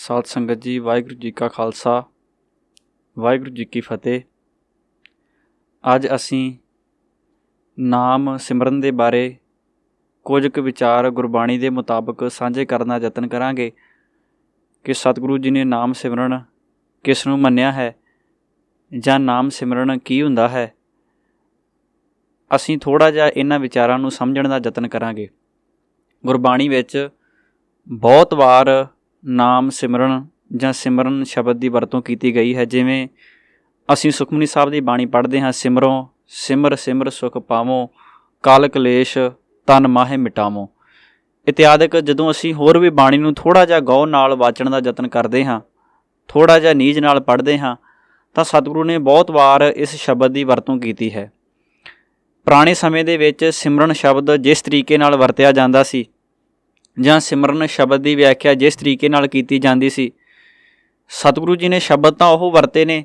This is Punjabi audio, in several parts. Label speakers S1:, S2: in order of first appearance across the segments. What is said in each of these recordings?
S1: ਸਾਧ ਸੰਗਤ ਜੀ ਵਾਹਿਗੁਰੂ ਜੀ ਕਾ ਖਾਲਸਾ ਵਾਹਿਗੁਰੂ ਜੀ ਕੀ ਫਤਿਹ ਅੱਜ ਅਸੀਂ ਨਾਮ ਸਿਮਰਨ ਦੇ ਬਾਰੇ ਕੁਝ ਕੁ ਵਿਚਾਰ ਗੁਰਬਾਣੀ ਦੇ ਮੁਤਾਬਕ ਸਾਂਝੇ ਕਰਨ ਦਾ ਯਤਨ ਕਰਾਂਗੇ ਕਿ ਸਤਿਗੁਰੂ ਜੀ ਨੇ ਨਾਮ ਸਿਮਰਨ ਕਿਸ ਨੂੰ ਮੰਨਿਆ ਹੈ ਜਾਂ ਨਾਮ ਸਿਮਰਨ ਕੀ ਹੁੰਦਾ ਹੈ ਅਸੀਂ ਥੋੜਾ ਜਿਹਾ ਇਹਨਾਂ ਵਿਚਾਰਾਂ ਨੂੰ ਸਮਝਣ ਦਾ ਯਤਨ ਕਰਾਂਗੇ ਗੁਰਬਾਣੀ ਵਿੱਚ ਬਹੁਤ ਵਾਰ ਨਾਮ ਸਿਮਰਨ ਜਾਂ ਸਿਮਰਨ ਸ਼ਬਦ ਦੀ ਵਰਤੋਂ ਕੀਤੀ ਗਈ ਹੈ ਜਿਵੇਂ ਅਸੀਂ ਸੁਖਮਨੀ ਸਾਹਿਬ ਦੀ ਬਾਣੀ ਪੜ੍ਹਦੇ ਹਾਂ ਸਿਮਰੋ ਸਿਮਰ ਸਿਮਰ ਸੁਖ ਪਾਵੋ ਕਾਲ ਕਲੇਸ਼ ਤਨ ਮਾਹੇ ਮਿਟਾਵੋ ਇਤਿਆਦਿਕ ਜਦੋਂ ਅਸੀਂ ਹੋਰ ਵੀ ਬਾਣੀ ਨੂੰ ਥੋੜਾ ਜਿਹਾ ਗੌਰ ਨਾਲ ਵਾਚਣ ਦਾ ਯਤਨ ਕਰਦੇ ਹਾਂ ਥੋੜਾ ਜਿਹਾ ਨੀਜ ਨਾਲ ਪੜ੍ਹਦੇ ਹਾਂ ਤਾਂ ਸਤਿਗੁਰੂ ਨੇ ਬਹੁਤ ਵਾਰ ਇਸ ਸ਼ਬਦ ਦੀ ਵਰਤੋਂ ਕੀਤੀ ਹੈ ਪੁਰਾਣੇ ਸਮੇਂ ਦੇ ਵਿੱਚ ਸਿਮਰਨ ਸ਼ਬਦ ਜਿਸ ਤਰੀਕੇ ਨਾਲ ਵਰਤਿਆ ਜਾਂਦਾ ਸੀ ਜਾਂ ਸਿਮਰਨ ਸ਼ਬਦ ਦੀ ਵਿਆਖਿਆ ਜਿਸ ਤਰੀਕੇ ਨਾਲ ਕੀਤੀ ਜਾਂਦੀ ਸੀ ਸਤਿਗੁਰੂ ਜੀ ਨੇ ਸ਼ਬਦ ਤਾਂ ਉਹ ਵਰਤੇ ਨੇ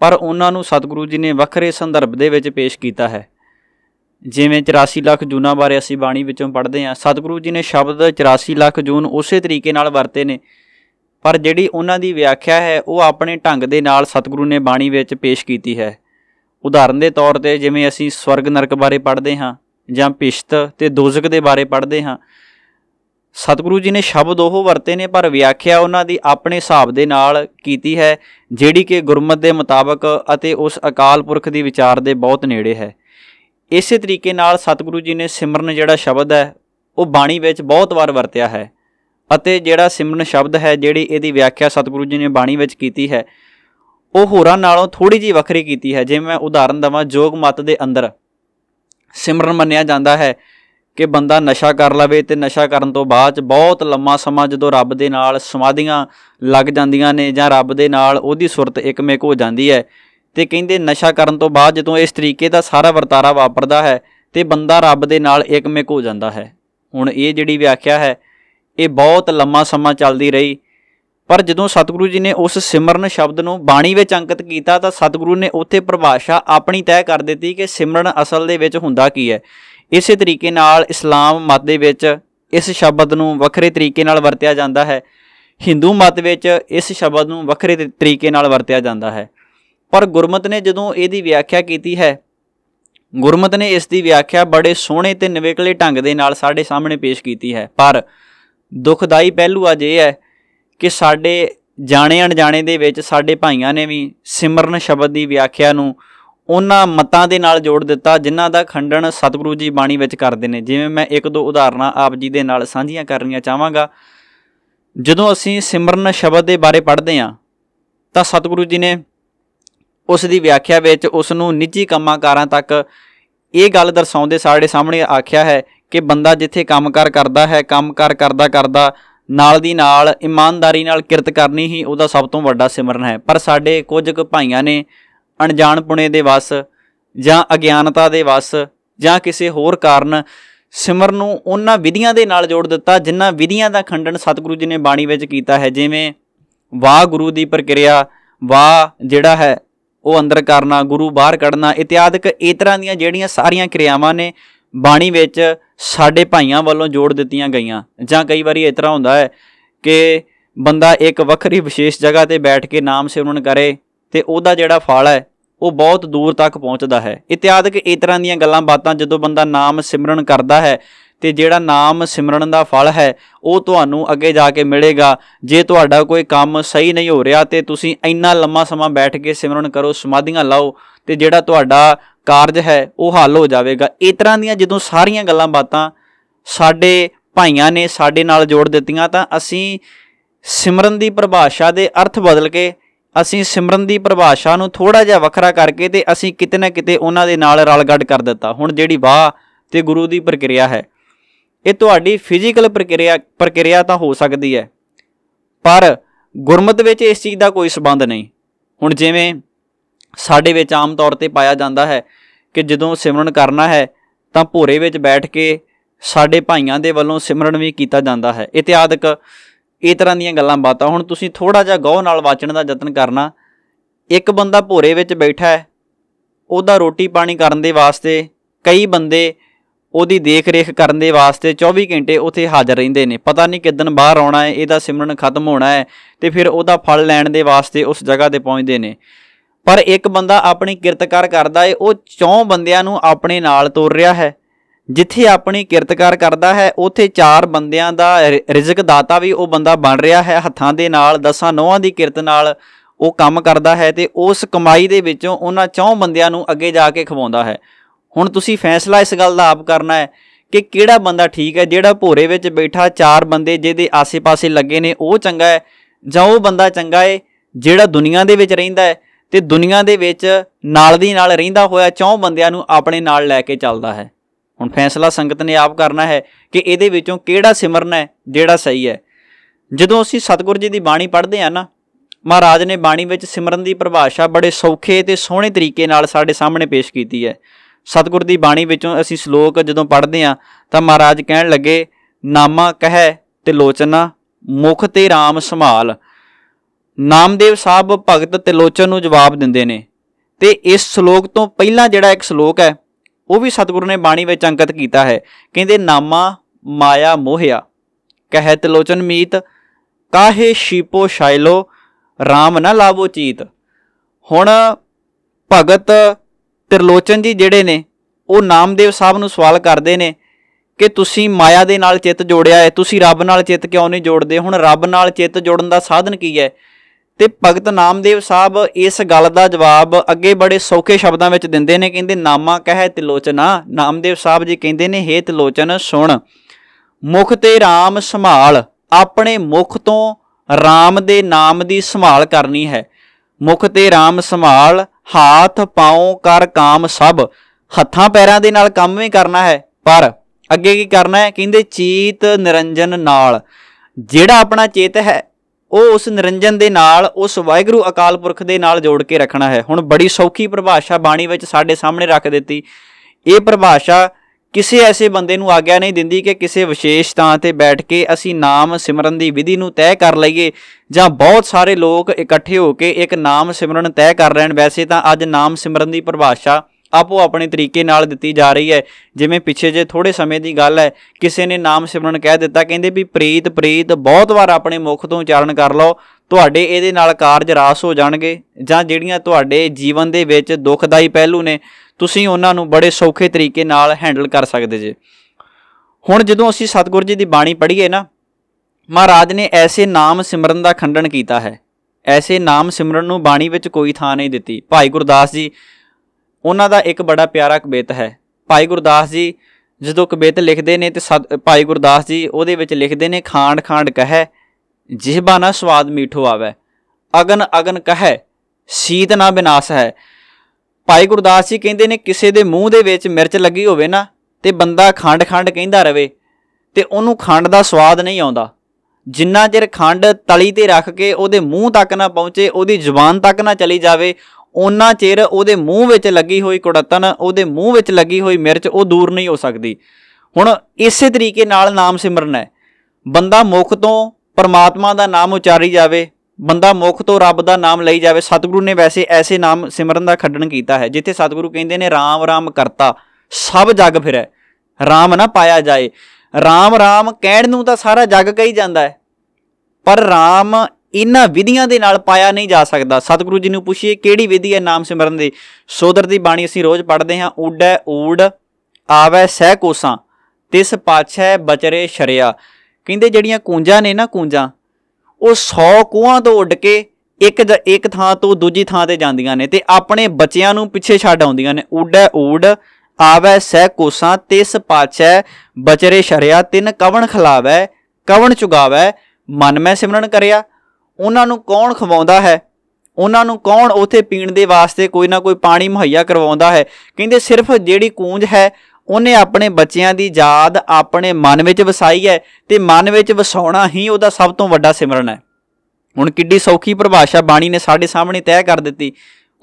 S1: ਪਰ ਉਹਨਾਂ ਨੂੰ ਸਤਿਗੁਰੂ ਜੀ ਨੇ ਵੱਖਰੇ ਸੰਦਰਭ ਦੇ ਵਿੱਚ ਪੇਸ਼ ਕੀਤਾ ਹੈ ਜਿਵੇਂ 84 ਲੱਖ ਜੂਨਾਂ ਬਾਰੇ ਅਸੀਂ ਬਾਣੀ ਵਿੱਚੋਂ ਪੜ੍ਹਦੇ ਹਾਂ ਸਤਿਗੁਰੂ ਜੀ ਨੇ ਸ਼ਬਦ 84 ਲੱਖ ਜੂਨ ਉਸੇ ਤਰੀਕੇ ਨਾਲ ਵਰਤੇ ਨੇ ਪਰ ਜਿਹੜੀ ਉਹਨਾਂ ਦੀ ਵਿਆਖਿਆ ਹੈ ਉਹ ਆਪਣੇ ਢੰਗ ਦੇ ਨਾਲ ਸਤਿਗੁਰੂ ਨੇ ਬਾਣੀ ਵਿੱਚ ਪੇਸ਼ ਕੀਤੀ ਹੈ ਉਦਾਹਰਨ ਦੇ ਤੌਰ ਤੇ ਜਿਵੇਂ ਅਸੀਂ ਸਵਰਗ ਨਰਕ ਬਾਰੇ ਪੜ੍ਹਦੇ ਹਾਂ ਜਾਂ ਪਿਸ਼ਤ ਤੇ ਦੋਜ਼ਖ ਦੇ ਬਾਰੇ ਪੜ੍ਹਦੇ ਹਾਂ ਸਤਿਗੁਰੂ ਜੀ ਨੇ ਸ਼ਬਦ ਉਹ ਵਰਤੇ ਨੇ ਪਰ ਵਿਆਖਿਆ ਉਹਨਾਂ ਦੀ ਆਪਣੇ ਹਿਸਾਬ ਦੇ ਨਾਲ ਕੀਤੀ ਹੈ ਜਿਹੜੀ ਕਿ ਗੁਰਮਤ ਦੇ ਮੁਤਾਬਕ ਅਤੇ ਉਸ ਅਕਾਲ ਪੁਰਖ ਦੀ ਵਿਚਾਰ ਦੇ ਬਹੁਤ ਨੇੜੇ ਹੈ ਇਸੇ ਤਰੀਕੇ ਨਾਲ ਸਤਿਗੁਰੂ ਜੀ ਨੇ ਸਿਮਰਨ ਜਿਹੜਾ ਸ਼ਬਦ ਹੈ ਉਹ ਬਾਣੀ ਵਿੱਚ ਬਹੁਤ ਵਾਰ ਵਰਤਿਆ ਹੈ ਅਤੇ ਜਿਹੜਾ ਸਿਮਰਨ ਸ਼ਬਦ ਹੈ ਜਿਹੜੀ ਇਹਦੀ ਵਿਆਖਿਆ ਸਤਿਗੁਰੂ ਜੀ ਨੇ ਬਾਣੀ ਵਿੱਚ ਕੀਤੀ ਹੈ ਉਹ ਹੋਰਾਂ ਨਾਲੋਂ ਥੋੜੀ ਜੀ ਵੱਖਰੀ ਕੀਤੀ ਹੈ ਜੇ ਮੈਂ ਉਦਾਹਰਨ ਦਵਾਂ ਜੋਗ ਮਤ ਦੇ ਅੰਦਰ ਸਿਮਰਨ ਮੰਨਿਆ ਜਾਂਦਾ ਹੈ ਕਿ ਬੰਦਾ ਨਸ਼ਾ ਕਰ ਲਵੇ ਤੇ ਨਸ਼ਾ ਕਰਨ ਤੋਂ ਬਾਅਦ ਚ ਬਹੁਤ ਲੰਮਾ ਸਮਾਂ ਜਦੋਂ ਰੱਬ ਦੇ ਨਾਲ ਸਮਾਧੀਆਂ ਲੱਗ ਜਾਂਦੀਆਂ ਨੇ ਜਾਂ ਰੱਬ ਦੇ ਨਾਲ ਉਹਦੀ ਸੁਰਤ ਇੱਕਮਿਕ ਹੋ ਜਾਂਦੀ ਹੈ ਤੇ ਕਹਿੰਦੇ ਨਸ਼ਾ ਕਰਨ ਤੋਂ ਬਾਅਦ ਜਦੋਂ ਇਸ ਤਰੀਕੇ ਦਾ ਸਾਰਾ ਵਰਤਾਰਾ ਵਾਪਰਦਾ ਹੈ ਤੇ ਬੰਦਾ ਰੱਬ ਦੇ ਨਾਲ ਇੱਕਮਿਕ ਹੋ ਜਾਂਦਾ ਹੈ ਹੁਣ ਇਹ ਜਿਹੜੀ ਵਿਆਖਿਆ ਹੈ ਇਹ ਬਹੁਤ ਲੰਮਾ ਸਮਾਂ ਚੱਲਦੀ ਰਹੀ ਪਰ ਜਦੋਂ ਸਤਿਗੁਰੂ ਜੀ ਨੇ ਉਸ ਸਿਮਰਨ ਸ਼ਬਦ ਨੂੰ ਬਾਣੀ ਵਿੱਚ ਅੰਕਿਤ ਕੀਤਾ ਤਾਂ ਸਤਿਗੁਰੂ ਨੇ ਉੱਥੇ ਪ੍ਰਭਾਸ਼ਾ ਆਪਣੀ ਤੈਅ ਕਰ ਦਿੱਤੀ ਕਿ ਸਿਮਰਨ ਅਸਲ ਦੇ ਵਿੱਚ ਹੁੰਦਾ ਕੀ ਹੈ ਇਸੇ ਤਰੀਕੇ ਨਾਲ ਇਸਲਾਮ ਮਤ ਦੇ ਵਿੱਚ ਇਸ ਸ਼ਬਦ ਨੂੰ ਵੱਖਰੇ ਤਰੀਕੇ ਨਾਲ ਵਰਤਿਆ ਜਾਂਦਾ ਹੈ ਹਿੰਦੂ ਮਤ ਵਿੱਚ ਇਸ ਸ਼ਬਦ ਨੂੰ ਵੱਖਰੇ ਤਰੀਕੇ ਨਾਲ ਵਰਤਿਆ ਜਾਂਦਾ ਹੈ ਪਰ ਗੁਰਮਤ ਨੇ ਜਦੋਂ ਇਹਦੀ ਵਿਆਖਿਆ ਕੀਤੀ ਹੈ ਗੁਰਮਤ ਨੇ ਇਸ ਦੀ ਵਿਆਖਿਆ ਬੜੇ ਸੋਹਣੇ ਤੇ ਨਿਵੇਕਲੇ ਢੰਗ ਦੇ ਨਾਲ ਸਾਡੇ ਸਾਹਮਣੇ ਪੇਸ਼ ਕੀਤੀ ਹੈ ਪਰ ਦੁਖਦਾਈ ਪਹਿਲੂ ਅਜੇ ਹੈ ਕਿ ਸਾਡੇ ਜਾਣੇ ਅਣਜਾਣੇ ਦੇ ਵਿੱਚ ਸਾਡੇ ਭਾਈਆਂ ਨੇ ਵੀ ਸਿਮਰਨ ਸ਼ਬਦ ਦੀ ਵਿਆਖਿਆ ਨੂੰ ਉਹਨਾਂ ਮਤਾਂ ਦੇ ਨਾਲ ਜੋੜ ਦਿੱਤਾ ਜਿਨ੍ਹਾਂ ਦਾ ਖੰਡਨ ਸਤਿਗੁਰੂ ਜੀ ਬਾਣੀ ਵਿੱਚ ਕਰਦੇ ਨੇ ਜਿਵੇਂ ਮੈਂ ਇੱਕ ਦੋ ਉਦਾਹਰਨਾਂ ਆਪ ਜੀ ਦੇ ਨਾਲ ਸਾਂਝੀਆਂ ਕਰਨੀਆਂ ਚਾਹਾਂਗਾ ਜਦੋਂ ਅਸੀਂ ਸਿਮਰਨ ਸ਼ਬਦ ਦੇ ਬਾਰੇ ਪੜ੍ਹਦੇ ਹਾਂ ਤਾਂ ਸਤਿਗੁਰੂ ਜੀ ਨੇ ਉਸ ਦੀ ਵਿਆਖਿਆ ਵਿੱਚ ਉਸ ਨੂੰ ਨਿੱਜੀ ਕੰਮਾਂਕਾਰਾਂ ਤੱਕ ਇਹ ਗੱਲ ਦਰਸਾਉਂਦੇ ਸਾਡੇ ਸਾਹਮਣੇ ਆਖਿਆ ਹੈ ਕਿ ਬੰਦਾ ਜਿੱਥੇ ਕੰਮਕਾਰ ਕਰਦਾ ਹੈ ਕੰਮਕਾਰ ਕਰਦਾ ਕਰਦਾ ਨਾਲ ਦੀ ਨਾਲ ਇਮਾਨਦਾਰੀ ਨਾਲ ਕਿਰਤ ਕਰਨੀ ਹੀ ਉਹਦਾ ਸਭ ਤੋਂ ਵੱਡਾ ਸਿਮਰਨ ਹੈ ਪਰ ਸਾਡੇ ਕੁਝ ਕੁ ਭਾਈਆਂ ਨੇ ਅਣਜਾਣ ਪੁਣੇ ਦੇ ਵਸ ਜਾਂ ਅਗਿਆਨਤਾ ਦੇ ਵਸ ਜਾਂ ਕਿਸੇ ਹੋਰ ਕਾਰਨ ਸਿਮਰਨ ਨੂੰ ਉਹਨਾਂ ਵਿਧੀਆਂ ਦੇ ਨਾਲ ਜੋੜ ਦਿੱਤਾ ਜਿਨ੍ਹਾਂ ਵਿਧੀਆਂ ਦਾ ਖੰਡਨ ਸਤਿਗੁਰੂ ਜੀ ਨੇ ਬਾਣੀ ਵਿੱਚ ਕੀਤਾ ਹੈ ਜਿਵੇਂ ਵਾਹ ਗੁਰੂ ਦੀ ਪ੍ਰਕਿਰਿਆ ਵਾਹ ਜਿਹੜਾ ਹੈ ਉਹ ਅੰਦਰ ਕਰਨਾ ਗੁਰੂ ਬਾਹਰ ਕੱਢਣਾ ਇਤਿਆਦਿਕ ਇਤਰਾਂ ਦੀਆਂ ਜਿਹੜੀਆਂ ਸਾਰੀਆਂ ਕਿਰਿਆਵਾਂ ਨੇ ਬਾਣੀ ਵਿੱਚ ਸਾਡੇ ਭਾਈਆਂ ਵੱਲੋਂ ਜੋੜ ਦਿੱਤੀਆਂ ਗਈਆਂ ਜਾਂ ਕਈ ਵਾਰੀ ਇਸ ਤਰ੍ਹਾਂ ਹੁੰਦਾ ਹੈ ਕਿ ਬੰਦਾ ਇੱਕ ਵੱਖਰੀ ਵਿਸ਼ੇਸ਼ ਜਗ੍ਹਾ ਤੇ ਬੈਠ ਕੇ ਨਾਮ ਸਿਮਰਨ ਕਰੇ ਤੇ ਉਹਦਾ ਜਿਹੜਾ ਫਲ ਹੈ ਉਹ ਬਹੁਤ ਦੂਰ ਤੱਕ ਪਹੁੰਚਦਾ ਹੈ ਇਤਿਆਦਿਕ ਇਸ ਤਰ੍ਹਾਂ ਦੀਆਂ ਗੱਲਾਂ ਬਾਤਾਂ ਜਦੋਂ ਬੰਦਾ ਨਾਮ ਸਿਮਰਨ ਕਰਦਾ ਹੈ ਤੇ ਜਿਹੜਾ ਨਾਮ ਸਿਮਰਨ ਦਾ ਫਲ ਹੈ ਉਹ ਤੁਹਾਨੂੰ ਅੱਗੇ ਜਾ ਕੇ ਮਿਲੇਗਾ ਜੇ ਤੁਹਾਡਾ ਕੋਈ ਕੰਮ ਸਹੀ ਨਹੀਂ ਹੋ ਰਿਹਾ ਤੇ ਤੁਸੀਂ ਇੰਨਾ ਲੰਮਾ ਸਮਾਂ ਬੈਠ ਕੇ ਸਿਮਰਨ ਕਰੋ ਸਮਾਧੀਆਂ ਲਾਓ ਤੇ ਜਿਹੜਾ ਤੁਹਾਡਾ ਕਾਰਜ ਹੈ ਉਹ ਹੱਲ ਹੋ ਜਾਵੇਗਾ ਇਸ ਤਰ੍ਹਾਂ ਦੀਆਂ ਜਦੋਂ ਸਾਰੀਆਂ ਗੱਲਾਂ ਬਾਤਾਂ ਸਾਡੇ ਭਾਈਆਂ ਨੇ ਸਾਡੇ ਨਾਲ ਜੋੜ ਦਿੱਤੀਆਂ ਤਾਂ ਅਸੀਂ ਸਿਮਰਨ ਦੀ ਪਰਿਭਾਸ਼ਾ ਦੇ ਅਰਥ ਬਦਲ ਕੇ ਅਸੀਂ ਸਿਮਰਨ ਦੀ ਪਰਿਭਾਸ਼ਾ ਨੂੰ ਥੋੜਾ ਜਿਹਾ ਵੱਖਰਾ ਕਰਕੇ ਤੇ ਅਸੀਂ ਕਿਤੇ ਨਾ ਕਿਤੇ ਉਹਨਾਂ ਦੇ ਨਾਲ ਰਲਗੱਡ ਕਰ ਦਿੱਤਾ ਹੁਣ ਜਿਹੜੀ ਵਾਹ ਤੇ ਗੁਰੂ ਦੀ ਪ੍ਰਕਿਰਿਆ ਹੈ ਇਹ ਤੁਹਾਡੀ ਫਿਜ਼ੀਕਲ ਪ੍ਰਕਿਰਿਆ ਪ੍ਰਕਿਰਿਆ ਤਾਂ ਹੋ ਸਕਦੀ ਹੈ ਪਰ ਗੁਰਮਤ ਵਿੱਚ ਇਸ ਚੀਜ਼ ਦਾ ਕੋਈ ਸਬੰਧ ਨਹੀਂ ਹੁਣ ਜਿਵੇਂ ਸਾਡੇ ਵਿੱਚ ਆਮ ਤੌਰ ਤੇ ਪਾਇਆ ਜਾਂਦਾ ਹੈ ਕਿ ਜਦੋਂ ਸਿਮਰਨ ਕਰਨਾ ਹੈ ਤਾਂ ਭੋਰੇ ਵਿੱਚ ਬੈਠ ਕੇ ਸਾਡੇ ਭਾਈਆਂ ਦੇ ਵੱਲੋਂ ਸਿਮਰਨ ਵੀ ਕੀਤਾ ਜਾਂਦਾ ਹੈ ਇਤਿਆਦਕ ਇਹ ਤਰ੍ਹਾਂ ਦੀਆਂ ਗੱਲਾਂ ਬਾਤਾਂ ਹੁਣ ਤੁਸੀਂ ਥੋੜਾ ਜਿਹਾ ਗੋਹ ਨਾਲ ਵਾਚਣ ਦਾ ਯਤਨ ਕਰਨਾ ਇੱਕ ਬੰਦਾ ਭੋਰੇ ਵਿੱਚ ਬੈਠਾ ਹੈ ਉਹਦਾ ਰੋਟੀ ਪਾਣੀ ਕਰਨ ਦੇ ਵਾਸਤੇ ਕਈ ਬੰਦੇ ਉਹਦੀ ਦੇਖ-ਰੇਖ ਕਰਨ ਦੇ ਵਾਸਤੇ 24 ਘੰਟੇ ਉੱਥੇ ਹਾਜ਼ਰ ਰਹਿੰਦੇ ਨੇ ਪਤਾ ਨਹੀਂ ਕਿਦਨ ਬਾਹਰ ਆਉਣਾ ਹੈ ਇਹਦਾ ਸਿਮਰਨ ਖਤਮ ਹੋਣਾ ਹੈ ਤੇ ਫਿਰ ਉਹਦਾ ਫਲ ਲੈਣ ਦੇ ਵਾਸਤੇ ਉਸ ਜਗ੍ਹਾ ਤੇ ਪਹੁੰਚਦੇ ਨੇ ਪਰ ਇੱਕ ਬੰਦਾ ਆਪਣੀ ਕਿਰਤਕਾਰ ਕਰਦਾ ਏ ਉਹ ਚੌਂ ਬੰਦਿਆਂ ਨੂੰ ਆਪਣੇ ਨਾਲ ਤੋਰ ਰਿਹਾ ਹੈ ਜਿੱਥੇ ਆਪਣੀ ਕਿਰਤਕਾਰ ਕਰਦਾ ਹੈ ਉਥੇ ਚਾਰ ਬੰਦਿਆਂ ਦਾ ਰਿਜ਼ਕ ਦਾਤਾ ਵੀ ਉਹ ਬੰਦਾ ਬਣ ਰਿਹਾ ਹੈ ਹੱਥਾਂ ਦੇ ਨਾਲ ਦਸਾਂ ਨੋਹਾਂ ਦੀ ਕਿਰਤ ਨਾਲ ਉਹ ਕੰਮ ਕਰਦਾ ਹੈ ਤੇ ਉਸ ਕਮਾਈ ਦੇ ਵਿੱਚੋਂ ਉਹਨਾਂ ਚੌਂ ਬੰਦਿਆਂ ਨੂੰ ਅੱਗੇ ਜਾ ਕੇ ਖਵਾਉਂਦਾ ਹੈ ਹੁਣ ਤੁਸੀਂ ਫੈਸਲਾ ਇਸ ਗੱਲ ਦਾ ਆਪ ਕਰਨਾ ਹੈ ਕਿ ਕਿਹੜਾ ਬੰਦਾ ਠੀਕ ਹੈ ਜਿਹੜਾ ਭੋਰੇ ਵਿੱਚ ਬੈਠਾ ਚਾਰ ਬੰਦੇ ਜਿਹਦੇ ਆਸੇ-ਪਾਸੇ ਲੱਗੇ ਨੇ ਉਹ ਚੰਗਾ ਹੈ ਜਾਂ ਉਹ ਬੰਦਾ ਚੰਗਾ ਹੈ ਜਿਹੜਾ ਦੁਨੀਆ ਦੇ ਵਿੱਚ ਰਹਿੰਦਾ ਹੈ ਤੇ ਦੁਨੀਆ ਦੇ ਵਿੱਚ ਨਾਲ ਦੀ ਨਾਲ ਰਹਿੰਦਾ ਹੋਇਆ ਚੌਂ ਬੰਦਿਆਂ ਨੂੰ ਆਪਣੇ ਨਾਲ ਲੈ ਕੇ ਚੱਲਦਾ ਹੈ ਹੁਣ ਫੈਸਲਾ ਸੰਗਤ ਨੇ ਆਪ ਕਰਨਾ ਹੈ ਕਿ ਇਹਦੇ ਵਿੱਚੋਂ ਕਿਹੜਾ ਸਿਮਰਨ ਹੈ ਜਿਹੜਾ ਸਹੀ ਹੈ ਜਦੋਂ ਅਸੀਂ ਸਤਿਗੁਰੂ ਜੀ ਦੀ ਬਾਣੀ ਪੜ੍ਹਦੇ ਆ ਨਾ ਮਹਾਰਾਜ ਨੇ ਬਾਣੀ ਵਿੱਚ ਸਿਮਰਨ ਦੀ ਪਰਿਭਾਸ਼ਾ ਬੜੇ ਸੌਖੇ ਤੇ ਸੋਹਣੇ ਤਰੀਕੇ ਨਾਲ ਸਾਡੇ ਸਾਹਮਣੇ ਪੇਸ਼ ਕੀਤੀ ਹੈ ਸਤਿਗੁਰ ਦੀ ਬਾਣੀ ਵਿੱਚੋਂ ਅਸੀਂ ਸ਼ਲੋਕ ਜਦੋਂ ਪੜ੍ਹਦੇ ਆ ਤਾਂ ਮਹਾਰਾਜ ਕਹਿਣ ਲੱਗੇ ਨਾਮਾ ਕਹੈ ਤੇ ਲੋਚਨਾ ਮੁਖ ਤੇ RAM ਸੰਭਾਲ ਨਾਮਦੇਵ ਸਾਹਿਬ ਭਗਤ ਤਿਲੋਚਨ ਨੂੰ ਜਵਾਬ ਦਿੰਦੇ ਨੇ ਤੇ ਇਸ ਸ਼ਲੋਕ ਤੋਂ ਪਹਿਲਾਂ ਜਿਹੜਾ ਇੱਕ ਸ਼ਲੋਕ ਹੈ ਉਹ ਵੀ ਸਤਿਗੁਰੂ ਨੇ ਬਾਣੀ ਵਿੱਚ ਅੰਕਿਤ ਕੀਤਾ ਹੈ ਕਹਿੰਦੇ ਨਾਮਾ ਮਾਇਆ ਮੋਹਿਆ ਕਹਿ ਤਿਲੋਚਨ ਮੀਤ ਕਾਹੇ ਸ਼ੀਪੋ ਸ਼ਾਇਲੋ RAM ਨਾ ਲਾਵੋ ਚੀਤ ਹੁਣ ਭਗਤ ਤਿਰਲੋਚਨ ਜੀ ਜਿਹੜੇ ਨੇ ਉਹ ਨਾਮਦੇਵ ਸਾਹਿਬ ਨੂੰ ਸਵਾਲ ਕਰਦੇ ਨੇ ਕਿ ਤੁਸੀਂ ਮਾਇਆ ਦੇ ਨਾਲ ਚਿੱਤ ਜੋੜਿਆ ਹੈ ਤੁਸੀਂ ਰੱਬ ਨਾਲ ਚਿੱਤ ਕਿਉਂ ਨਹੀਂ ਜੋੜਦੇ ਹੁਣ ਰੱਬ ਨਾਲ ਚਿੱਤ ਜੋੜਨ ਦਾ ਸਾਧਨ ਕੀ ਹੈ ਤੇ ਭਗਤ ਨਾਮਦੇਵ ਸਾਹਿਬ ਇਸ ਗੱਲ ਦਾ ਜਵਾਬ ਅੱਗੇ ਬੜੇ ਸੌਖੇ ਸ਼ਬਦਾਂ ਵਿੱਚ ਦਿੰਦੇ ਨੇ ਕਹਿੰਦੇ ਨਾਮਾ ਕਹੈ ਤਿਲੋਚਨਾ ਨਾਮਦੇਵ ਸਾਹਿਬ ਜੀ ਕਹਿੰਦੇ ਨੇ ਹੇ ਤਿਲੋਚਨ ਸੁਣ ਮੁਖ ਤੇ RAM ਸੰਭਾਲ ਆਪਣੇ ਮੁਖ ਤੋਂ RAM ਦੇ ਨਾਮ ਦੀ ਸੰਭਾਲ ਕਰਨੀ ਹੈ ਮੁਖ ਤੇ RAM ਸੰਭਾਲ ਹੱਥ ਪਾਉ ਕਰ ਕਾਮ ਸਭ ਹੱਥਾਂ ਪੈਰਾਂ ਦੇ ਨਾਲ ਕੰਮ ਵੀ ਕਰਨਾ ਹੈ ਪਰ ਅੱਗੇ ਕੀ ਕਰਨਾ ਹੈ ਕਹਿੰਦੇ ਚੀਤ ਨਿਰੰਜਨ ਨਾਲ ਜਿਹੜਾ ਆਪਣਾ ਚੇਤ ਹੈ ਉਹ ਉਸ ਨਿਰੰਜਨ ਦੇ ਨਾਲ ਉਸ ਵਾਹਿਗੁਰੂ ਅਕਾਲ ਪੁਰਖ ਦੇ ਨਾਲ ਜੋੜ ਕੇ ਰੱਖਣਾ ਹੈ ਹੁਣ ਬੜੀ ਸੌਖੀ ਪਰਿਭਾਸ਼ਾ ਬਾਣੀ ਵਿੱਚ ਸਾਡੇ ਸਾਹਮਣੇ ਰੱਖ ਦਿੱਤੀ ਇਹ ਪਰਿਭਾਸ਼ਾ ਕਿਸੇ ਐਸੇ ਬੰਦੇ ਨੂੰ ਆਗਿਆ ਨਹੀਂ ਦਿੰਦੀ ਕਿ ਕਿਸੇ ਵਿਸ਼ੇਸ਼ ਤੇ ਬੈਠ ਕੇ ਅਸੀਂ ਨਾਮ ਸਿਮਰਨ ਦੀ ਵਿਧੀ ਨੂੰ ਤੈਅ ਕਰ ਲਈਏ ਜਾਂ ਬਹੁਤ ਸਾਰੇ ਲੋਕ ਇਕੱਠੇ ਹੋ ਕੇ ਇੱਕ ਨਾਮ ਸਿਮਰਨ ਤੈਅ ਕਰ ਰਹੇ ਹਨ ਵੈਸੇ ਤਾਂ ਅੱਜ ਨਾਮ ਸਿਮਰਨ ਦੀ ਪਰਿਭਾਸ਼ਾ ਆਪੋ ਆਪਣੇ ਤਰੀਕੇ ਨਾਲ ਦਿੱਤੀ ਜਾ ਰਹੀ ਹੈ ਜਿਵੇਂ ਪਿੱਛੇ ਜੇ ਥੋੜੇ ਸਮੇਂ ਦੀ ਗੱਲ ਹੈ ਕਿਸੇ ਨੇ ਨਾਮ ਸਿਮਰਨ ਕਹਿ ਦਿੱਤਾ ਕਹਿੰਦੇ ਵੀ ਪ੍ਰੀਤ ਪ੍ਰੀਤ ਬਹੁਤ ਵਾਰ ਆਪਣੇ ਮੁਖ ਤੋਂ ਉਚਾਰਨ ਕਰ ਲਓ ਤੁਹਾਡੇ ਇਹਦੇ ਨਾਲ ਕਾਰਜ ਰਾਸ ਹੋ ਜਾਣਗੇ ਜਾਂ ਜਿਹੜੀਆਂ ਤੁਹਾਡੇ ਜੀਵਨ ਦੇ ਵਿੱਚ ਦੁਖਦਾਈ ਪਹਿਲੂ ਨੇ ਤੁਸੀਂ ਉਹਨਾਂ ਨੂੰ ਬੜੇ ਸੌਖੇ ਤਰੀਕੇ ਨਾਲ ਹੈਂਡਲ ਕਰ ਸਕਦੇ ਜੇ ਹੁਣ ਜਦੋਂ ਅਸੀਂ ਸਤਿਗੁਰੂ ਜੀ ਦੀ ਬਾਣੀ ਪੜ੍ਹੀਏ ਨਾ ਮਹਾਰਾਜ ਨੇ ਐਸੇ ਨਾਮ ਸਿਮਰਨ ਦਾ ਖੰਡਨ ਕੀਤਾ ਹੈ ਐਸੇ ਨਾਮ ਸਿਮਰਨ ਨੂੰ ਬਾਣੀ ਵਿੱਚ ਕੋਈ ਥਾਂ ਨਹੀਂ ਦਿੱਤੀ ਭਾਈ ਗੁਰਦਾਸ ਜੀ ਉਹਨਾਂ ਦਾ ਇੱਕ ਬੜਾ ਪਿਆਰਾ ਕਵਿਤ ਹੈ ਭਾਈ ਗੁਰਦਾਸ ਜੀ ਜਦੋਂ ਕਵਿਤ ਲਿਖਦੇ ਨੇ ਤੇ ਭਾਈ ਗੁਰਦਾਸ ਜੀ ਉਹਦੇ ਵਿੱਚ ਲਿਖਦੇ ਨੇ ਖਾਂਡ ਖਾਂਡ ਕਹੈ ਜਿਹਬਾ ਨਾ ਸਵਾਦ ਮੀਠੋ ਆਵੇ ਅਗਨ ਅਗਨ ਕਹੈ ਸੀਤ ਨਾ ਬਿਨਾਸ ਹੈ ਭਾਈ ਗੁਰਦਾਸ ਜੀ ਕਹਿੰਦੇ ਨੇ ਕਿਸੇ ਦੇ ਮੂੰਹ ਦੇ ਵਿੱਚ ਮਿਰਚ ਲੱਗੀ ਹੋਵੇ ਨਾ ਤੇ ਬੰਦਾ ਖਾਂਡ ਖਾਂਡ ਕਹਿੰਦਾ ਰਵੇ ਤੇ ਉਹਨੂੰ ਖੰਡ ਦਾ ਸਵਾਦ ਨਹੀਂ ਆਉਂਦਾ ਜਿੰਨਾ ਚਿਰ ਖੰਡ ਤਲੀ ਤੇ ਰੱਖ ਕੇ ਉਹਦੇ ਮੂੰਹ ਤੱਕ ਨਾ ਪਹੁੰਚੇ ਉਹਦੀ ਜ਼ੁਬਾਨ ਤੱਕ ਨਾ ਚਲੀ ਜਾਵੇ ਉਹਨਾਂ ਚਿਰ ਉਹਦੇ ਮੂੰਹ ਵਿੱਚ ਲੱਗੀ ਹੋਈ ਕੁੜਤਨ ਉਹਦੇ ਮੂੰਹ ਵਿੱਚ ਲੱਗੀ ਹੋਈ ਮਿਰਚ ਉਹ ਦੂਰ ਨਹੀਂ ਹੋ ਸਕਦੀ ਹੁਣ ਇਸੇ ਤਰੀਕੇ ਨਾਲ ਨਾਮ ਸਿਮਰਨ ਹੈ ਬੰਦਾ ਮੁਖ ਤੋਂ ਪਰਮਾਤਮਾ ਦਾ ਨਾਮ ਉਚਾਰੀ ਜਾਵੇ ਬੰਦਾ ਮੁਖ ਤੋਂ ਰੱਬ ਦਾ ਨਾਮ ਲਈ ਜਾਵੇ ਸਤਿਗੁਰੂ ਨੇ ਵੈਸੇ ਐਸੇ ਨਾਮ ਸਿਮਰਨ ਦਾ ਖੱਡਣ ਕੀਤਾ ਹੈ ਜਿੱਥੇ ਸਤਿਗੁਰੂ ਕਹਿੰਦੇ ਨੇ RAM RAM ਕਰਤਾ ਸਭ ਜਗ ਫਿਰੈ RAM ਨਾ ਪਾਇਆ ਜਾਏ RAM RAM ਕਹਿਣ ਨੂੰ ਤਾਂ ਸਾਰਾ ਜਗ ਕਹੀ ਜਾਂਦਾ ਹੈ ਪਰ RAM ਇਹਨਾਂ ਵਿਧੀਆਂ ਦੇ ਨਾਲ ਪਾਇਆ ਨਹੀਂ ਜਾ ਸਕਦਾ ਸਤਿਗੁਰੂ ਜੀ ਨੂੰ ਪੁੱਛੀਏ ਕਿਹੜੀ ਵਿਧੀ ਹੈ ਨਾਮ ਸਿਮਰਨ ਦੀ ਸੋਦਰ ਦੀ ਬਾਣੀ ਅਸੀਂ ਰੋਜ਼ ਪੜ੍ਹਦੇ ਹਾਂ ਊਡੈ ਊੜ ਆਵੈ ਸਹਿ ਕੋਸਾਂ ਤਿਸ ਪਾਛੈ ਬਚਰੇ ਸ਼ਰਿਆ ਕਹਿੰਦੇ ਜਿਹੜੀਆਂ ਕੂੰਜਾਂ ਨੇ ਨਾ ਕੂੰਜਾਂ ਉਹ 100 ਕੂਹਾਂ ਤੋਂ ਉੱਡ ਕੇ ਇੱਕ ਇੱਕ ਥਾਂ ਤੋਂ ਦੂਜੀ ਥਾਂ ਤੇ ਜਾਂਦੀਆਂ ਨੇ ਤੇ ਆਪਣੇ ਬੱਚਿਆਂ ਨੂੰ ਪਿੱਛੇ ਛੱਡ ਆਉਂਦੀਆਂ ਨੇ ਊਡੈ ਊੜ ਆਵੈ ਸਹਿ ਕੋਸਾਂ ਤਿਸ ਪਾਛੈ ਬਚਰੇ ਸ਼ਰਿਆ ਤਿੰਨ ਕਵਣ ਖਲਾਵੈ ਕਵਣ ਚੁਗਾਵੈ ਮਨ ਮੈਂ ਸਿਮਰਨ ਕਰਿਆ ਉਹਨਾਂ ਨੂੰ ਕੌਣ ਖਵਾਉਂਦਾ ਹੈ ਉਹਨਾਂ ਨੂੰ ਕੌਣ ਉਥੇ ਪੀਣ ਦੇ ਵਾਸਤੇ ਕੋਈ ਨਾ ਕੋਈ ਪਾਣੀ ਮੁਹੱਈਆ ਕਰਵਾਉਂਦਾ ਹੈ ਕਹਿੰਦੇ ਸਿਰਫ ਜਿਹੜੀ ਕੂੰਜ ਹੈ ਉਹਨੇ ਆਪਣੇ ਬੱਚਿਆਂ ਦੀ ਯਾਦ ਆਪਣੇ ਮਨ ਵਿੱਚ ਵਸਾਈ ਹੈ ਤੇ ਮਨ ਵਿੱਚ ਵਸਾਉਣਾ ਹੀ ਉਹਦਾ ਸਭ ਤੋਂ ਵੱਡਾ ਸਿਮਰਨ ਹੈ ਹੁਣ ਕਿੱਡੀ ਸੌਖੀ ਪਰਿਭਾਸ਼ਾ ਬਾਣੀ ਨੇ ਸਾਡੇ ਸਾਹਮਣੇ ਤੈਅ ਕਰ ਦਿੱਤੀ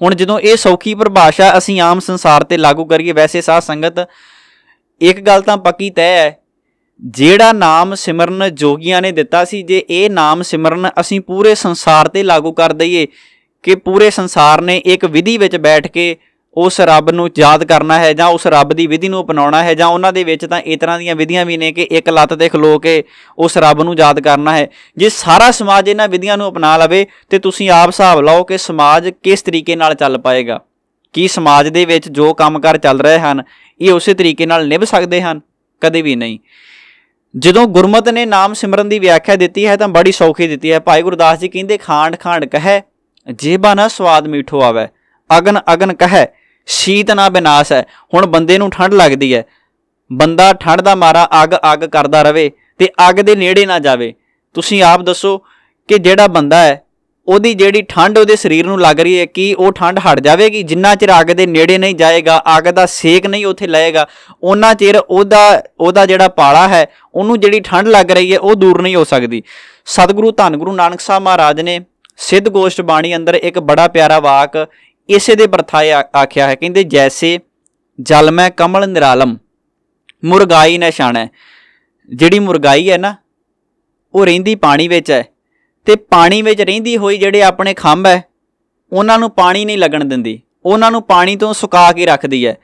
S1: ਹੁਣ ਜਦੋਂ ਇਹ ਸੌਖੀ ਪਰਿਭਾਸ਼ਾ ਅਸੀਂ ਆਮ ਸੰਸਾਰ ਤੇ ਲਾਗੂ ਕਰੀਏ ਵੈਸੇ ਸਾਧ ਸੰਗਤ ਇੱਕ ਗੱਲ ਤਾਂ ਪੱਕੀ ਤੈਅ ਹੈ ਜਿਹੜਾ ਨਾਮ ਸਿਮਰਨ ਜੋਗੀਆਂ ਨੇ ਦਿੱਤਾ ਸੀ ਜੇ ਇਹ ਨਾਮ ਸਿਮਰਨ ਅਸੀਂ ਪੂਰੇ ਸੰਸਾਰ ਤੇ ਲਾਗੂ ਕਰ ਦਈਏ ਕਿ ਪੂਰੇ ਸੰਸਾਰ ਨੇ ਇੱਕ ਵਿਧੀ ਵਿੱਚ ਬੈਠ ਕੇ ਉਸ ਰੱਬ ਨੂੰ ਯਾਦ ਕਰਨਾ ਹੈ ਜਾਂ ਉਸ ਰੱਬ ਦੀ ਵਿਧੀ ਨੂੰ ਅਪਣਾਉਣਾ ਹੈ ਜਾਂ ਉਹਨਾਂ ਦੇ ਵਿੱਚ ਤਾਂ ਇਸ ਤਰ੍ਹਾਂ ਦੀਆਂ ਵਿਧੀਆਂ ਵੀ ਨੇ ਕਿ ਇੱਕ ਲੱਤ ਤੇ ਖਲੋ ਕੇ ਉਸ ਰੱਬ ਨੂੰ ਯਾਦ ਕਰਨਾ ਹੈ ਜੇ ਸਾਰਾ ਸਮਾਜ ਇਹਨਾਂ ਵਿਧੀਆਂ ਨੂੰ ਅਪਣਾ ਲਵੇ ਤੇ ਤੁਸੀਂ ਆਪ ਹਿਸਾਬ ਲਾਓ ਕਿ ਸਮਾਜ ਕਿਸ ਤਰੀਕੇ ਨਾਲ ਚੱਲ ਪਾਏਗਾ ਕੀ ਸਮਾਜ ਦੇ ਵਿੱਚ ਜੋ ਕੰਮਕਾਰ ਚੱਲ ਰਹੇ ਹਨ ਇਹ ਉਸੇ ਤਰੀਕੇ ਨਾਲ ਨਿਭ ਸਕਦੇ ਹਨ ਕਦੇ ਵੀ ਨਹੀਂ ਜਦੋਂ ਗੁਰਮਤ ਨੇ ਨਾਮ ਸਿਮਰਨ ਦੀ ਵਿਆਖਿਆ ਦਿੱਤੀ ਹੈ ਤਾਂ ਬੜੀ ਸੌਖੀ ਦਿੱਤੀ ਹੈ ਭਾਈ ਗੁਰਦਾਸ ਜੀ ਕਹਿੰਦੇ ਖਾਂਡ ਖਾਂਡ ਕਹੈ ਜੇਬਾ ਨਾ ਸਵਾਦ ਮਿੱਠੋ ਆਵੇ ਅਗਨ ਅਗਨ ਕਹੈ ਸ਼ੀਤ ਨਾ ਬਿਨਾਸ਼ ਹੈ ਹੁਣ ਬੰਦੇ ਨੂੰ ਠੰਡ ਲੱਗਦੀ ਹੈ ਬੰਦਾ ਠੰਡ ਦਾ ਮਾਰਾ ਅੱਗ ਅੱਗ ਕਰਦਾ ਰਵੇ ਤੇ ਅੱਗ ਦੇ ਨੇੜੇ ਨਾ ਜਾਵੇ ਤੁਸੀਂ ਆਪ ਦੱਸੋ ਕਿ ਜਿਹੜਾ ਬੰਦਾ ਹੈ ਉਹਦੀ ਜਿਹੜੀ ਠੰਡ ਉਹਦੇ ਸਰੀਰ ਨੂੰ ਲੱਗ ਰਹੀ ਹੈ ਕਿ ਉਹ ਠੰਡ ਹਟ ਜਾਵੇਗੀ ਜਿੰਨਾ ਚਿਰ ਅੱਗ ਦੇ ਨੇੜੇ ਨਹੀਂ ਜਾਏਗਾ ਅੱਗ ਦਾ ਸੇਕ ਨਹੀਂ ਉੱਥੇ ਲਏਗਾ ਉਹਨਾਂ ਚਿਰ ਉਹਦਾ ਉਹਦਾ ਜਿਹੜਾ ਪਾਲਾ ਹੈ ਉਹਨੂੰ ਜਿਹੜੀ ਠੰਡ ਲੱਗ ਰਹੀ ਹੈ ਉਹ ਦੂਰ ਨਹੀਂ ਹੋ ਸਕਦੀ ਸਤਿਗੁਰੂ ਧੰਨ ਗੁਰੂ ਨਾਨਕ ਸਾਹਿਬ ਮਹਾਰਾਜ ਨੇ ਸਿੱਧ ਗੋਸ਼ਟ ਬਾਣੀ ਅੰਦਰ ਇੱਕ ਬੜਾ ਪਿਆਰਾ ਵਾਕ ਇਸੇ ਦੇ ਪਰਥਾਏ ਆਖਿਆ ਹੈ ਕਹਿੰਦੇ ਜੈਸੇ ਜਲ ਮੈਂ ਕਮਲ ਨਿਰਾਲਮ ਮੁਰਗਾਈ ਨਿਸ਼ਾਨਾ ਜਿਹੜੀ ਮੁਰਗਾਈ ਹੈ ਨਾ ਉਹ ਰਹਿੰਦੀ ਪਾਣੀ ਵਿੱਚ ਹੈ ਤੇ ਪਾਣੀ ਵਿੱਚ ਰਹਿੰਦੀ ਹੋਈ ਜਿਹੜੇ ਆਪਣੇ ਖੰਭ ਹੈ ਉਹਨਾਂ ਨੂੰ ਪਾਣੀ ਨਹੀਂ ਲੱਗਣ ਦਿੰਦੀ ਉਹਨਾਂ ਨੂੰ ਪਾਣੀ ਤੋਂ ਸੁਕਾ ਕੇ ਰੱਖਦੀ ਹੈ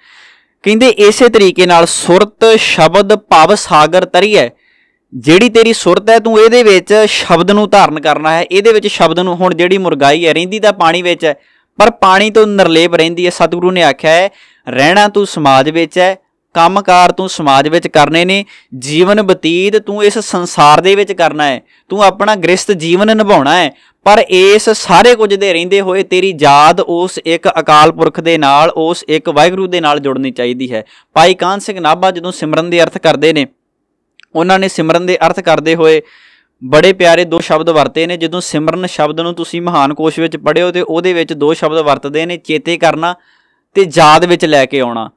S1: ਕਹਿੰਦੇ ਇਸੇ ਤਰੀਕੇ ਨਾਲ ਸੁਰਤ ਸ਼ਬਦ ਭਵ ਸਾਗਰ ਤਰੀ ਹੈ ਜਿਹੜੀ ਤੇਰੀ ਸੁਰਤ ਹੈ ਤੂੰ ਇਹਦੇ ਵਿੱਚ ਸ਼ਬਦ ਨੂੰ ਧਾਰਨ ਕਰਨਾ ਹੈ ਇਹਦੇ ਵਿੱਚ ਸ਼ਬਦ ਨੂੰ ਹੁਣ ਜਿਹੜੀ ਮੁਰਗਾਈ ਹੈ ਰਹਿੰਦੀ ਤਾਂ ਪਾਣੀ ਵਿੱਚ ਹੈ ਪਰ ਪਾਣੀ ਤੋਂ ਨਿਰਲੇਪ ਰਹਿੰਦੀ ਹੈ ਸਤਿਗੁਰੂ ਨੇ ਆਖਿਆ ਹੈ ਰਹਿਣਾ ਤੂੰ ਸਮਾਜ ਵਿੱਚ ਹੈ ਕੰਮਕਾਰ ਤੂੰ ਸਮਾਜ ਵਿੱਚ ਕਰਨੇ ਨੇ ਜੀਵਨ ਬਤੀਤ ਤੂੰ ਇਸ ਸੰਸਾਰ ਦੇ ਵਿੱਚ ਕਰਨਾ ਹੈ ਤੂੰ ਆਪਣਾ ਗ੍ਰਸਥ ਜੀਵਨ ਨਿਭਾਉਣਾ ਹੈ ਪਰ ਇਸ ਸਾਰੇ ਕੁਝ ਦੇ ਰਹਿੰਦੇ ਹੋਏ ਤੇਰੀ ਯਾਦ ਉਸ ਇੱਕ ਅਕਾਲ ਪੁਰਖ ਦੇ ਨਾਲ ਉਸ ਇੱਕ ਵਾਹਿਗੁਰੂ ਦੇ ਨਾਲ ਜੁੜਨੀ ਚਾਹੀਦੀ ਹੈ ਭਾਈ ਕਾਨ ਸਿੰਘ ਨਾਭਾ ਜਦੋਂ ਸਿਮਰਨ ਦੇ ਅਰਥ ਕਰਦੇ ਨੇ ਉਹਨਾਂ ਨੇ ਸਿਮਰਨ ਦੇ ਅਰਥ ਕਰਦੇ ਹੋਏ ਬੜੇ ਪਿਆਰੇ ਦੋ ਸ਼ਬਦ ਵਰਤੇ ਨੇ ਜਦੋਂ ਸਿਮਰਨ ਸ਼ਬਦ ਨੂੰ ਤੁਸੀਂ ਮਹਾਨ ਕੋਸ਼ ਵਿੱਚ ਪੜਿਓ ਤੇ ਉਹਦੇ ਵਿੱਚ ਦੋ ਸ਼ਬਦ ਵਰਤਦੇ ਨੇ ਚੇਤੇ ਕਰਨਾ ਤੇ ਯਾਦ ਵਿੱਚ ਲੈ ਕੇ ਆਉਣਾ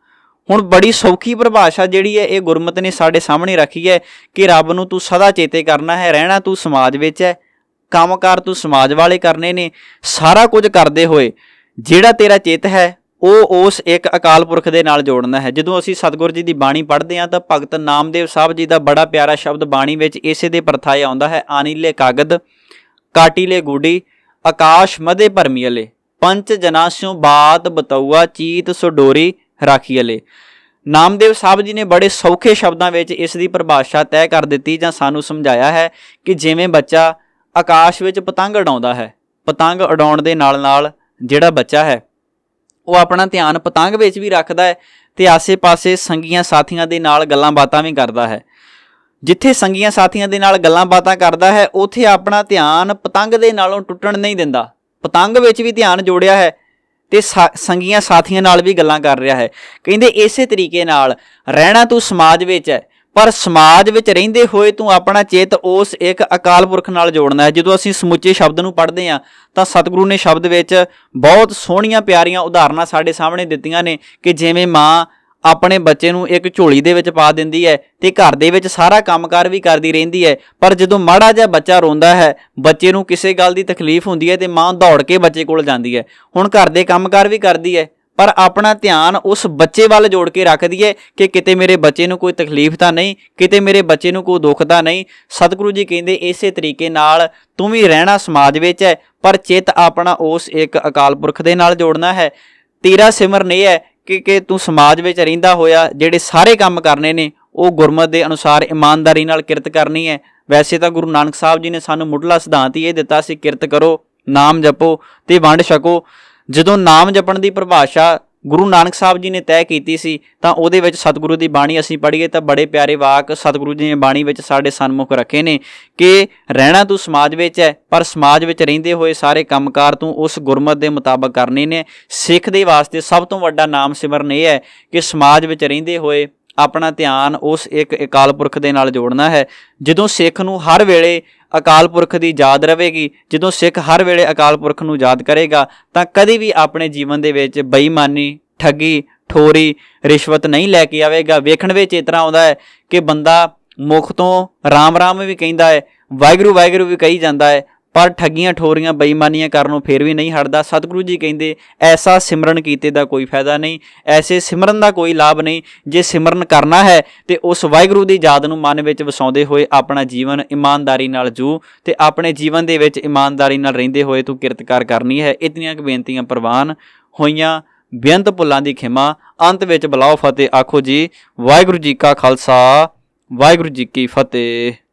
S1: ਹੁਣ ਬੜੀ ਸੌਖੀ ਪਰਿਭਾਸ਼ਾ ਜਿਹੜੀ ਹੈ ਇਹ ਗੁਰਮਤ ਨੇ ਸਾਡੇ ਸਾਹਮਣੇ ਰੱਖੀ ਹੈ ਕਿ ਰੱਬ ਨੂੰ ਤੂੰ ਸਦਾ ਚੇਤੇ ਕਰਨਾ ਹੈ ਰਹਿਣਾ ਤੂੰ ਸਮਾਜ ਵਿੱਚ ਹੈ ਕੰਮਕਾਰ ਤੂੰ ਸਮਾਜ ਵਾਲੇ ਕਰਨੇ ਨੇ ਸਾਰਾ ਕੁਝ ਕਰਦੇ ਹੋਏ ਜਿਹੜਾ ਤੇਰਾ ਚੇਤ ਹੈ ਉਹ ਉਸ ਇੱਕ ਅਕਾਲ ਪੁਰਖ ਦੇ ਨਾਲ ਜੋੜਨਾ ਹੈ ਜਦੋਂ ਅਸੀਂ ਸਤਿਗੁਰ ਜੀ ਦੀ ਬਾਣੀ ਪੜ੍ਹਦੇ ਹਾਂ ਤਾਂ ਭਗਤ ਨਾਮਦੇਵ ਸਾਹਿਬ ਜੀ ਦਾ ਬੜਾ ਪਿਆਰਾ ਸ਼ਬਦ ਬਾਣੀ ਵਿੱਚ ਇਸੇ ਦੇ ਪਰਥਾਏ ਆਉਂਦਾ ਹੈ ਆਨੀਲੇ ਕਾਗਦ ਕਾਟੀਲੇ ਗੂੜੀ ਆਕਾਸ਼ ਮਦੇ ਭਰਮੀਲੇ ਪੰਚ ਜਨਾਸਿਓ ਬਾਤ ਬਤਉਆ ਚੀਤ ਸੋ ਡੋਰੀ ਰਾਖੀ ਅਲੇ ਨਾਮਦੇਵ ਸਾਹਿਬ ਜੀ ਨੇ ਬੜੇ ਸੌਖੇ ਸ਼ਬਦਾਂ ਵਿੱਚ ਇਸ ਦੀ ਪਰਿਭਾਸ਼ਾ ਤੈਅ ਕਰ ਦਿੱਤੀ ਜਾਂ ਸਾਨੂੰ ਸਮਝਾਇਆ ਹੈ ਕਿ ਜਿਵੇਂ ਬੱਚਾ ਆਕਾਸ਼ ਵਿੱਚ ਪਤੰਗ ਉਡਾਉਂਦਾ ਹੈ ਪਤੰਗ ਉਡਾਉਣ ਦੇ ਨਾਲ-ਨਾਲ ਜਿਹੜਾ ਬੱਚਾ ਹੈ ਉਹ ਆਪਣਾ ਧਿਆਨ ਪਤੰਗ ਵਿੱਚ ਵੀ ਰੱਖਦਾ ਹੈ ਤੇ ਆਸੇ-ਪਾਸੇ ਸੰਗੀਆਂ ਸਾਥੀਆਂ ਦੇ ਨਾਲ ਗੱਲਾਂ-ਬਾਤਾਂ ਵੀ ਕਰਦਾ ਹੈ ਜਿੱਥੇ ਸੰਗੀਆਂ ਸਾਥੀਆਂ ਦੇ ਨਾਲ ਗੱਲਾਂ-ਬਾਤਾਂ ਕਰਦਾ ਹੈ ਉਥੇ ਆਪਣਾ ਧਿਆਨ ਪਤੰਗ ਦੇ ਨਾਲੋਂ ਟੁੱਟਣ ਨਹੀਂ ਦਿੰਦਾ ਪਤੰਗ ਵਿੱਚ ਵੀ ਧਿਆਨ ਜੋੜਿਆ ਹੈ ਤੇ ਸੰਗੀਆਂ ਸਾਥੀਆਂ ਨਾਲ ਵੀ ਗੱਲਾਂ ਕਰ ਰਿਹਾ ਹੈ ਕਹਿੰਦੇ ਇਸੇ ਤਰੀਕੇ ਨਾਲ ਰਹਿਣਾ ਤੂੰ ਸਮਾਜ ਵਿੱਚ ਹੈ ਪਰ ਸਮਾਜ ਵਿੱਚ ਰਹਿੰਦੇ ਹੋਏ ਤੂੰ ਆਪਣਾ ਚੇਤ ਉਸ ਇੱਕ ਅਕਾਲ ਪੁਰਖ ਨਾਲ ਜੋੜਨਾ ਹੈ ਜਦੋਂ ਅਸੀਂ ਸਮੁੱਚੇ ਸ਼ਬਦ ਨੂੰ ਪੜ੍ਹਦੇ ਆ ਤਾਂ ਸਤਿਗੁਰੂ ਨੇ ਸ਼ਬਦ ਵਿੱਚ ਬਹੁਤ ਸੋਹਣੀਆਂ ਪਿਆਰੀਆਂ ਉਦਾਹਰਨਾਂ ਸਾਡੇ ਸਾਹਮਣੇ ਦਿੱਤੀਆਂ ਨੇ ਕਿ ਜਿਵੇਂ ਮਾਂ ਆਪਣੇ ਬੱਚੇ ਨੂੰ ਇੱਕ ਝੋਲੀ ਦੇ ਵਿੱਚ ਪਾ ਦਿੰਦੀ ਹੈ ਤੇ ਘਰ ਦੇ ਵਿੱਚ ਸਾਰਾ ਕੰਮਕਾਰ ਵੀ ਕਰਦੀ ਰਹਿੰਦੀ ਹੈ ਪਰ ਜਦੋਂ ਮਾੜਾ ਜਿਹਾ ਬੱਚਾ ਰੋਂਦਾ ਹੈ ਬੱਚੇ ਨੂੰ ਕਿਸੇ ਗੱਲ ਦੀ ਤਕਲੀਫ ਹੁੰਦੀ ਹੈ ਤੇ ਮਾਂ ਦੌੜ ਕੇ ਬੱਚੇ ਕੋਲ ਜਾਂਦੀ ਹੈ ਹੁਣ ਘਰ ਦੇ ਕੰਮਕਾਰ ਵੀ ਕਰਦੀ ਹੈ ਪਰ ਆਪਣਾ ਧਿਆਨ ਉਸ ਬੱਚੇ ਵੱਲ ਜੋੜ ਕੇ ਰੱਖਦੀ ਹੈ ਕਿ ਕਿਤੇ ਮੇਰੇ ਬੱਚੇ ਨੂੰ ਕੋਈ ਤਕਲੀਫ ਤਾਂ ਨਹੀਂ ਕਿਤੇ ਮੇਰੇ ਬੱਚੇ ਨੂੰ ਕੋਈ ਦੁੱਖ ਤਾਂ ਨਹੀਂ ਸਤਿਗੁਰੂ ਜੀ ਕਹਿੰਦੇ ਇਸੇ ਤਰੀਕੇ ਨਾਲ ਤੂੰ ਵੀ ਰਹਿਣਾ ਸਮਾਜ ਵਿੱਚ ਹੈ ਪਰ ਚਿੱਤ ਆਪਣਾ ਉਸ ਇੱਕ ਅਕਾਲ ਪੁਰਖ ਦੇ ਨਾਲ ਜੋੜਨਾ ਹੈ ਤੇਰਾ ਸਿਮਰਨ ਇਹ ਹੈ ਕਿ ਕਿ ਤੂੰ ਸਮਾਜ ਵਿੱਚ ਰਹਿੰਦਾ ਹੋਇਆ ਜਿਹੜੇ ਸਾਰੇ ਕੰਮ ਕਰਨੇ ਨੇ ਉਹ ਗੁਰਮਤ ਦੇ ਅਨੁਸਾਰ ਇਮਾਨਦਾਰੀ ਨਾਲ ਕਿਰਤ ਕਰਨੀ ਹੈ ਵੈਸੇ ਤਾਂ ਗੁਰੂ ਨਾਨਕ ਸਾਹਿਬ ਜੀ ਨੇ ਸਾਨੂੰ ਮੁੱਢਲਾ ਸਿਧਾਂਤ ਹੀ ਇਹ ਦਿੱਤਾ ਸੀ ਕਿਰਤ ਕਰੋ ਨਾਮ ਜਪੋ ਤੇ ਵੰਡ ਛਕੋ ਜਦੋਂ ਨਾਮ ਜਪਣ ਦੀ ਪਰਿਭਾਸ਼ਾ ਗੁਰੂ ਨਾਨਕ ਸਾਹਿਬ ਜੀ ਨੇ ਤੈਅ ਕੀਤੀ ਸੀ ਤਾਂ ਉਹਦੇ ਵਿੱਚ ਸਤਿਗੁਰੂ ਦੀ ਬਾਣੀ ਅਸੀਂ ਪੜ੍ਹੀਏ ਤਾਂ ਬੜੇ ਪਿਆਰੇ ਵਾਕ ਸਤਿਗੁਰੂ ਜੀ ਨੇ ਬਾਣੀ ਵਿੱਚ ਸਾਡੇ ਸਨਮੁਖ ਰੱਖੇ ਨੇ ਕਿ ਰਹਿਣਾ ਤੂੰ ਸਮਾਜ ਵਿੱਚ ਹੈ ਪਰ ਸਮਾਜ ਵਿੱਚ ਰਹਿੰਦੇ ਹੋਏ ਸਾਰੇ ਕੰਮਕਾਰ ਤੂੰ ਉਸ ਗੁਰਮਤ ਦੇ ਮੁਤਾਬਕ ਕਰਨੇ ਨੇ ਸਿੱਖ ਦੇ ਵਾਸਤੇ ਸਭ ਤੋਂ ਵੱਡਾ ਨਾਮ ਸਿਮਰਨ ਇਹ ਹੈ ਕਿ ਸਮਾਜ ਵਿੱਚ ਰਹਿੰਦੇ ਹੋਏ ਆਪਣਾ ਧਿਆਨ ਉਸ ਇੱਕ ਅਕਾਲ ਪੁਰਖ ਦੇ ਨਾਲ ਜੋੜਨਾ ਹੈ ਜਦੋਂ ਸਿੱਖ ਨੂੰ ਹਰ ਵੇਲੇ ਅਕਾਲ ਪੁਰਖ ਦੀ ਯਾਦ ਰਹੇਗੀ ਜਦੋਂ ਸਿੱਖ ਹਰ ਵੇਲੇ ਅਕਾਲ ਪੁਰਖ ਨੂੰ ਯਾਦ ਕਰੇਗਾ ਤਾਂ ਕਦੇ ਵੀ ਆਪਣੇ ਜੀਵਨ ਦੇ ਵਿੱਚ ਬੇਈਮਾਨੀ ਠੱਗੀ ਠੋਰੀ ਰਿਸ਼ਵਤ ਨਹੀਂ ਲੈ ਕੇ ਆਵੇਗਾ ਵੇਖਣ ਵਿੱਚ ਇਤਰਾ ਆਉਂਦਾ ਹੈ ਕਿ ਬੰਦਾ ਮੁਖ ਤੋਂ ਰਾਮ ਰਾਮ ਵੀ ਕਹਿੰਦਾ ਹੈ ਵਾਹਿਗੁਰੂ ਵਾਹਿਗੁਰੂ ਵੀ ਕਹੀ ਜਾਂਦਾ ਹੈ ਪਰ ਠੱਗੀਆਂ ਠੋਰੀਆਂ ਬੇਈਮਾਨੀਆਂ ਕਰਨ ਨੂੰ ਫੇਰ ਵੀ ਨਹੀਂ ਹਟਦਾ ਸਤਿਗੁਰੂ ਜੀ ਕਹਿੰਦੇ ਐਸਾ ਸਿਮਰਨ ਕੀਤੇ ਦਾ ਕੋਈ ਫਾਇਦਾ ਨਹੀਂ ਐਸੇ ਸਿਮਰਨ ਦਾ ਕੋਈ ਲਾਭ ਨਹੀਂ ਜੇ ਸਿਮਰਨ ਕਰਨਾ ਹੈ ਤੇ ਉਸ ਵਾਹਿਗੁਰੂ ਦੀ ਯਾਦ ਨੂੰ ਮਨ ਵਿੱਚ ਵਸਾਉਂਦੇ ਹੋਏ ਆਪਣਾ ਜੀਵਨ ਇਮਾਨਦਾਰੀ ਨਾਲ ਜੂ ਤੇ ਆਪਣੇ ਜੀਵਨ ਦੇ ਵਿੱਚ ਇਮਾਨਦਾਰੀ ਨਾਲ ਰਹਿੰਦੇ ਹੋਏ ਤੂੰ ਕਿਰਤਕਾਰ ਕਰਨੀ ਹੈ ਇਤਨੀਆਂ ਕੁ ਬੇਨਤੀਆਂ ਪ੍ਰਵਾਨ ਹੋਈਆਂ ਬੇਅੰਤ ਪੁੱਲਾਂ ਦੀ ਖਿਮਾ ਅੰਤ ਵਿੱਚ ਬਲਾਓ ਫਤਿਹ ਆਖੋ ਜੀ ਵਾਹਿਗੁਰੂ ਜੀ ਕਾ ਖਾਲਸਾ ਵਾਹਿਗੁਰੂ ਜੀ ਕੀ ਫਤਿਹ